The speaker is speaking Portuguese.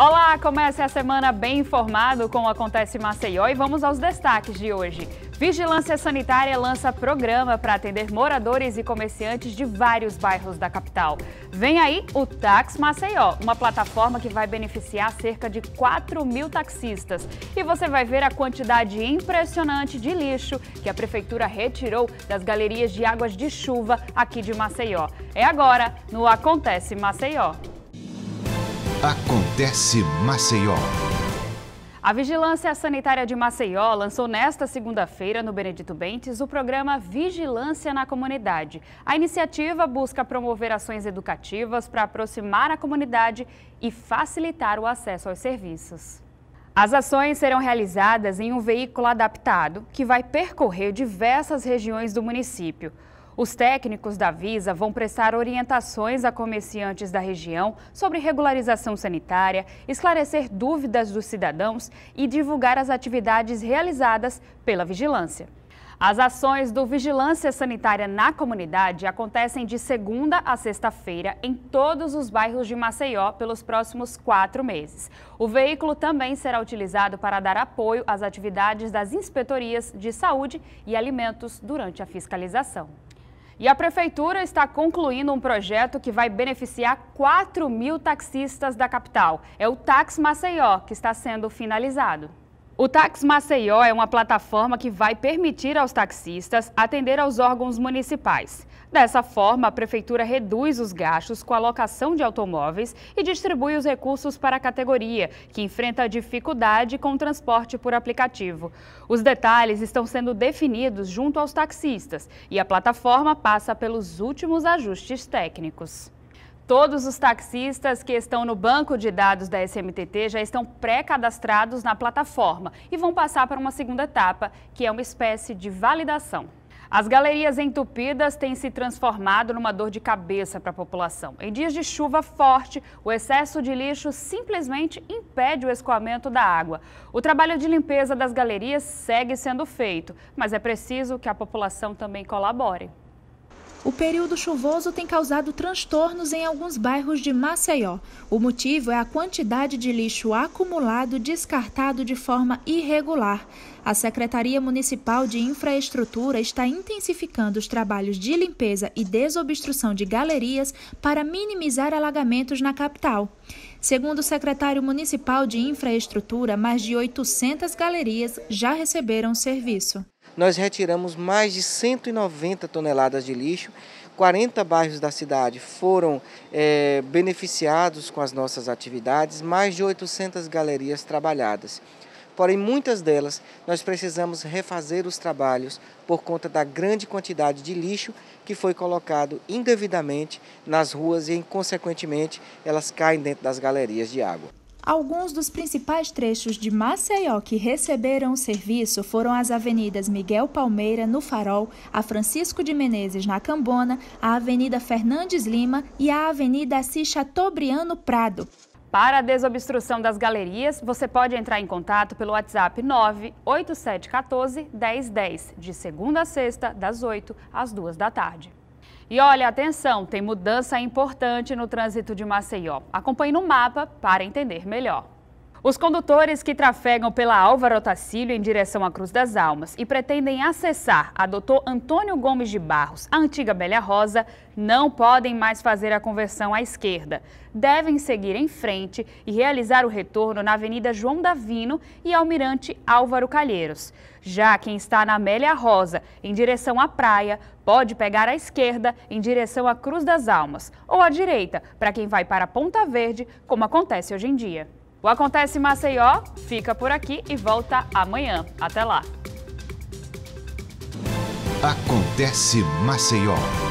Olá, começa a semana bem informado com o Acontece Maceió e vamos aos destaques de hoje. Vigilância Sanitária lança programa para atender moradores e comerciantes de vários bairros da capital. Vem aí o Tax Maceió, uma plataforma que vai beneficiar cerca de 4 mil taxistas. E você vai ver a quantidade impressionante de lixo que a prefeitura retirou das galerias de águas de chuva aqui de Maceió. É agora no Acontece Maceió. Acontece Maceió. A Vigilância Sanitária de Maceió lançou nesta segunda-feira, no Benedito Bentes, o programa Vigilância na Comunidade. A iniciativa busca promover ações educativas para aproximar a comunidade e facilitar o acesso aos serviços. As ações serão realizadas em um veículo adaptado que vai percorrer diversas regiões do município. Os técnicos da Visa vão prestar orientações a comerciantes da região sobre regularização sanitária, esclarecer dúvidas dos cidadãos e divulgar as atividades realizadas pela vigilância. As ações do Vigilância Sanitária na comunidade acontecem de segunda a sexta-feira em todos os bairros de Maceió pelos próximos quatro meses. O veículo também será utilizado para dar apoio às atividades das inspetorias de saúde e alimentos durante a fiscalização. E a Prefeitura está concluindo um projeto que vai beneficiar 4 mil taxistas da capital. É o Tax Maceió, que está sendo finalizado. O Táxi Maceió é uma plataforma que vai permitir aos taxistas atender aos órgãos municipais. Dessa forma, a Prefeitura reduz os gastos com a locação de automóveis e distribui os recursos para a categoria, que enfrenta dificuldade com o transporte por aplicativo. Os detalhes estão sendo definidos junto aos taxistas e a plataforma passa pelos últimos ajustes técnicos. Todos os taxistas que estão no banco de dados da SMTT já estão pré-cadastrados na plataforma e vão passar para uma segunda etapa, que é uma espécie de validação. As galerias entupidas têm se transformado numa dor de cabeça para a população. Em dias de chuva forte, o excesso de lixo simplesmente impede o escoamento da água. O trabalho de limpeza das galerias segue sendo feito, mas é preciso que a população também colabore. O período chuvoso tem causado transtornos em alguns bairros de Maceió. O motivo é a quantidade de lixo acumulado descartado de forma irregular. A Secretaria Municipal de Infraestrutura está intensificando os trabalhos de limpeza e desobstrução de galerias para minimizar alagamentos na capital. Segundo o secretário municipal de Infraestrutura, mais de 800 galerias já receberam serviço nós retiramos mais de 190 toneladas de lixo. 40 bairros da cidade foram é, beneficiados com as nossas atividades, mais de 800 galerias trabalhadas. Porém, muitas delas nós precisamos refazer os trabalhos por conta da grande quantidade de lixo que foi colocado indevidamente nas ruas e, consequentemente, elas caem dentro das galerias de água. Alguns dos principais trechos de Maceió que receberam o serviço foram as avenidas Miguel Palmeira, no Farol, a Francisco de Menezes, na Cambona, a Avenida Fernandes Lima e a Avenida Assis Chateaubriano Prado. Para a desobstrução das galerias, você pode entrar em contato pelo WhatsApp 98714 1010, de segunda a sexta, das 8 às 2 da tarde. E olha, atenção, tem mudança importante no trânsito de Maceió. Acompanhe no mapa para entender melhor. Os condutores que trafegam pela Álvaro Otacílio em direção à Cruz das Almas e pretendem acessar a doutor Antônio Gomes de Barros, a antiga Bela Rosa, não podem mais fazer a conversão à esquerda. Devem seguir em frente e realizar o retorno na Avenida João Davino e Almirante Álvaro Calheiros. Já quem está na Amélia Rosa, em direção à praia, pode pegar à esquerda em direção à Cruz das Almas ou à direita para quem vai para Ponta Verde, como acontece hoje em dia. O Acontece Maceió fica por aqui e volta amanhã. Até lá. Acontece Maceió.